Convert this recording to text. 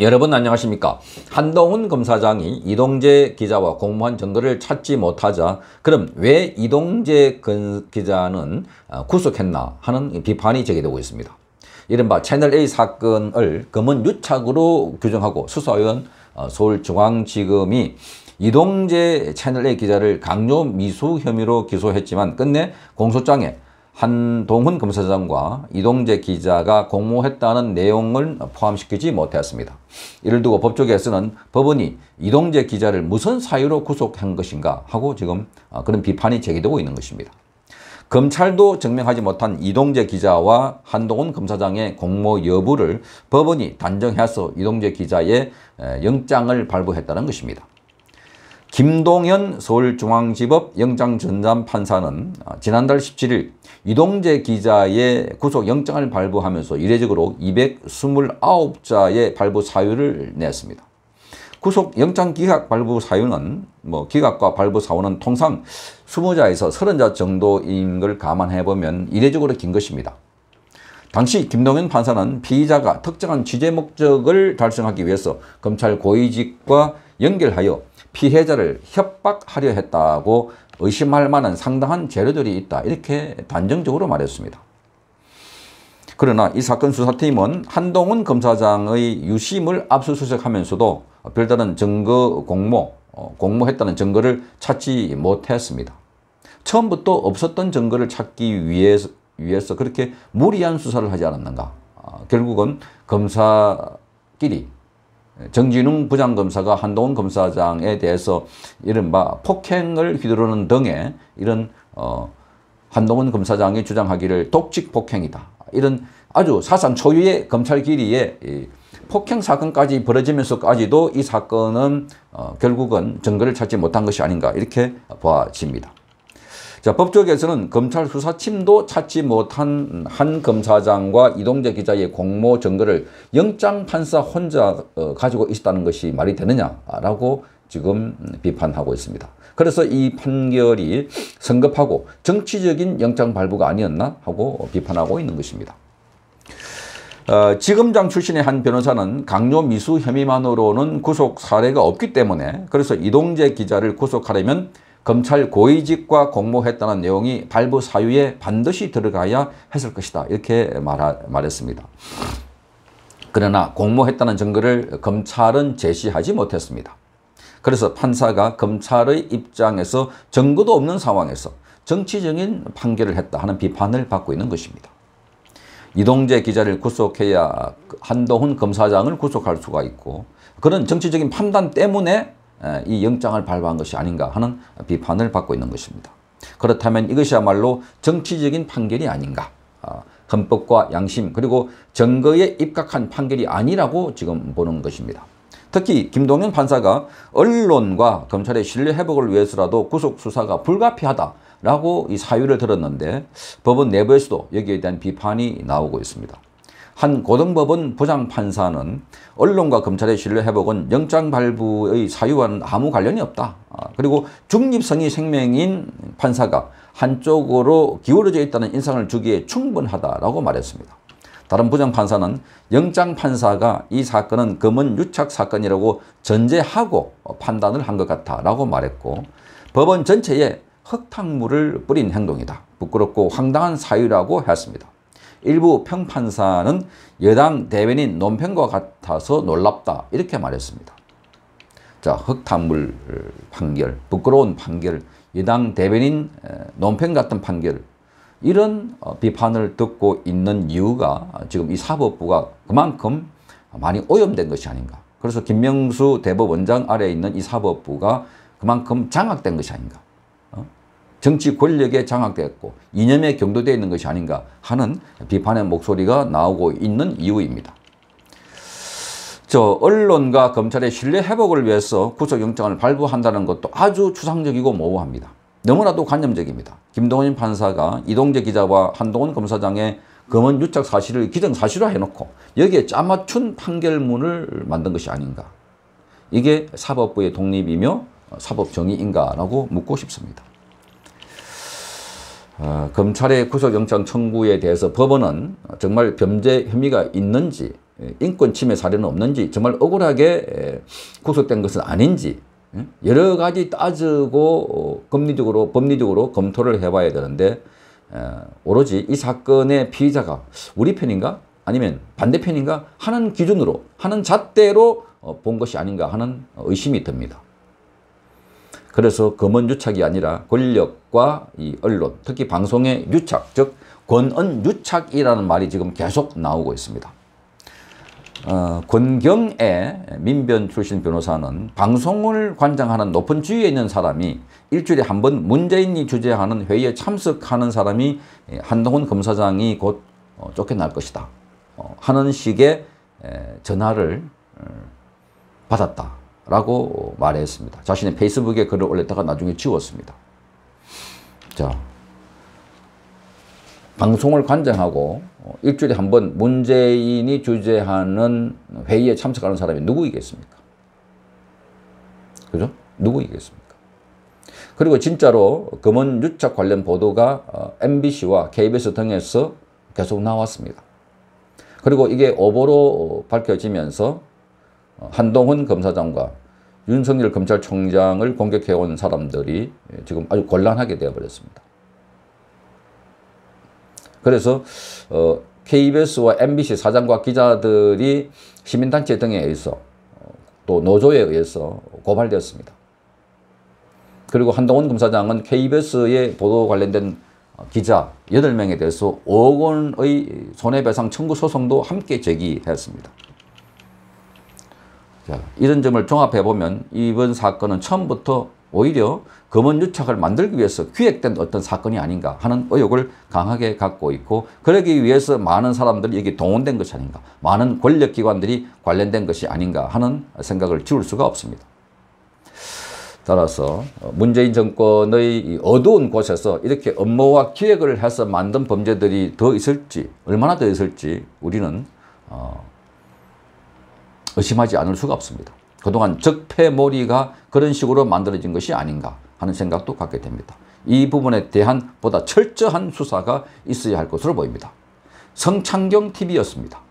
여러분 안녕하십니까 한동훈 검사장이 이동재 기자와 공무원 증거를 찾지 못하자 그럼 왜 이동재 기자는 어, 구속했나 하는 비판이 제기되고 있습니다 이른바 채널A 사건을 검은 유착으로 규정하고 수사위원 어, 서울중앙지검이 이동재 채널A 기자를 강요 미수 혐의로 기소했지만 끝내 공소장에 한동훈 검사장과 이동재 기자가 공모했다는 내용을 포함시키지 못했습니다. 이를 두고 법조계에서는 법원이 이동재 기자를 무슨 사유로 구속한 것인가 하고 지금 어, 그런 비판이 제기되고 있는 것입니다. 검찰도 증명하지 못한 이동재 기자와 한동훈 검사장의 공모 여부를 법원이 단정해서 이동재 기자의 영장을 발부했다는 것입니다. 김동현 서울중앙지법 영장전담판사는 아, 지난달 17일 이동재 기자의 구속영장을 발부하면서 이례적으로 229자의 발부 사유를 냈습니다. 구속영장 기각 발부 사유는 뭐 기각과 발부 사유는 통상 20자에서 30자 정도인 걸 감안해보면 이례적으로 긴 것입니다. 당시 김동현 판사는 피의자가 특정한 취재 목적을 달성하기 위해서 검찰 고위직과 연결하여 피해자를 협박하려 했다고 의심할 만한 상당한 재료들이 있다. 이렇게 단정적으로 말했습니다. 그러나 이 사건 수사팀은 한동훈 검사장의 유심을 압수수색하면서도 별다른 증거 공모, 어, 공모했다는 증거를 찾지 못했습니다. 처음부터 없었던 증거를 찾기 위해서, 위해서 그렇게 무리한 수사를 하지 않았는가. 아, 결국은 검사끼리 정진웅 부장검사가 한동훈 검사장에 대해서 이른바 폭행을 휘두르는 등의 이런 어, 한동훈 검사장이 주장하기를 독직 폭행이다. 이런 아주 사상 초유의 검찰 길이에 이 폭행 사건까지 벌어지면서까지도 이 사건은 어, 결국은 증거를 찾지 못한 것이 아닌가 이렇게 보아집니다. 자, 법조계에서는 검찰 수사 침도 찾지 못한 한 검사장과 이동재 기자의 공모 증거를 영장 판사 혼자 어, 가지고 있었다는 것이 말이 되느냐라고 지금 비판하고 있습니다. 그래서 이 판결이 성급하고 정치적인 영장 발부가 아니었나 하고 비판하고 있는 것입니다. 어, 지검장 출신의 한 변호사는 강요 미수 혐의만으로는 구속 사례가 없기 때문에 그래서 이동재 기자를 구속하려면 검찰 고위직과 공모했다는 내용이 발부 사유에 반드시 들어가야 했을 것이다. 이렇게 말하, 말했습니다. 그러나 공모했다는 증거를 검찰은 제시하지 못했습니다. 그래서 판사가 검찰의 입장에서 증거도 없는 상황에서 정치적인 판결을 했다 하는 비판을 받고 있는 것입니다. 이동재 기자를 구속해야 한동훈 검사장을 구속할 수가 있고 그런 정치적인 판단 때문에 이 영장을 발부한 것이 아닌가 하는 비판을 받고 있는 것입니다. 그렇다면 이것이야말로 정치적인 판결이 아닌가. 어, 헌법과 양심 그리고 정거에 입각한 판결이 아니라고 지금 보는 것입니다. 특히 김동연 판사가 언론과 검찰의 신뢰 회복을 위해서라도 구속수사가 불가피하다라고 이 사유를 들었는데 법원 내부에서도 여기에 대한 비판이 나오고 있습니다. 한 고등법원 부장판사는 언론과 검찰의 신뢰회복은 영장 발부의 사유와는 아무 관련이 없다. 아, 그리고 중립성이 생명인 판사가 한쪽으로 기울어져 있다는 인상을 주기에 충분하다라고 말했습니다. 다른 부장판사는 영장판사가 이 사건은 검은 유착 사건이라고 전제하고 판단을 한 것 같다라고 말했고 법원 전체에 흙탕물을 뿌린 행동이다. 부끄럽고 황당한 사유라고 했습니다. 일부 평판사는 여당 대변인 논평과 같아서 놀랍다 이렇게 말했습니다. 자 흑탄물 판결, 부끄러운 판결, 여당 대변인 논평 같은 판결 이런 어, 비판을 듣고 있는 이유가 지금 이 사법부가 그만큼 많이 오염된 것이 아닌가. 그래서 김명수 대법원장 아래에 있는 이 사법부가 그만큼 장악된 것이 아닌가. 정치 권력에 장악되었고 이념에 경도되어 있는 것이 아닌가 하는 비판의 목소리가 나오고 있는 이유입니다. 저 언론과 검찰의 신뢰 회복을 위해서 구속영장을 발부한다는 것도 아주 추상적이고 모호합니다. 너무나도 관념적입니다. 김동훈 판사가 이동재 기자와 한동훈 검사장의 검언 유착 사실을 기정사실화 해놓고 여기에 짜맞춘 판결문을 만든 것이 아닌가. 이게 사법부의 독립이며 사법정의인가라고 묻고 싶습니다. 어, 아, 검찰의 구속영장 청구에 대해서 법원은 정말 범죄 혐의가 있는지 예, 인권 침해 사례는 없는지 정말 억울하게 예, 구속된 것은 아닌지 예, 여러 가지 따지고 어, 법리적으로 법리적으로 검토를 해봐야 되는데 아, 오로지 이 사건의 피의자가 우리 편인가 아니면 반대편인가 하는 기준으로 하는 잣대로 어, 본 것이 아닌가 하는 의심이 듭니다. 그래서 검은 유착이 아니라 권력과 이 언론, 특히 방송의 유착, 즉 권언 유착이라는 말이 지금 계속 나오고 있습니다. 어, 권경애 민변 출신 변호사는 방송을 관장하는 높은 지위에 있는 사람이 일주일에 한 번 문재인이 주재하는 회의에 참석하는 사람이 한동훈 검사장이 곧 어, 쫓겨날 것이다. 어, 하는 식의 에, 전화를 음, 받았다. 라고 말했습니다. 자신의 페이스북에 글을 올렸다가 나중에 지웠습니다. 자, 방송을 관장하고 어, 일주일에 한 번 문재인이 주재하는 회의에 참석하는 사람이 누구이겠습니까? 그죠? 누구이겠습니까? 그리고 진짜로 검은 유착 관련 보도가 MBC와 어, KBS 등에서 계속 나왔습니다. 그리고 이게 오보로 밝혀지면서 어, 한동훈 검사장과 윤석열 검찰총장을 공격해온 사람들이 예, 지금 아주 곤란하게 되어버렸습니다. 그래서 어, KBS와 MBC 사장과 기자들이 시민단체 등에 의해서 어, 또 노조에 의해서 고발되었습니다. 그리고 한동훈 검사장은 KBS의 보도 관련된 어, 기자 8명에 대해서 5억 원의 손해배상 청구 소송도 함께 제기했습니다. 이런 점을 종합해보면 이번 사건은 처음부터 오히려 검은 유착을 만들기 위해서 기획된 어떤 사건이 아닌가 하는 의혹을 강하게 갖고 있고 그러기 위해서 많은 사람들이 여기 동원된 것이 아닌가 많은 권력기관들이 관련된 것이 아닌가 하는 생각을 지울 수가 없습니다. 따라서 문재인 정권의 어두운 곳에서 이렇게 업무와 기획을 해서 만든 범죄들이 더 있을지 얼마나 더 있을지 우리는 어, 의심하지 않을 수가 없습니다. 그동안 적폐몰이가 그런 식으로 만들어진 것이 아닌가 하는 생각도 갖게 됩니다. 이 부분에 대한 보다 철저한 수사가 있어야 할 것으로 보입니다. 성창경TV였습니다.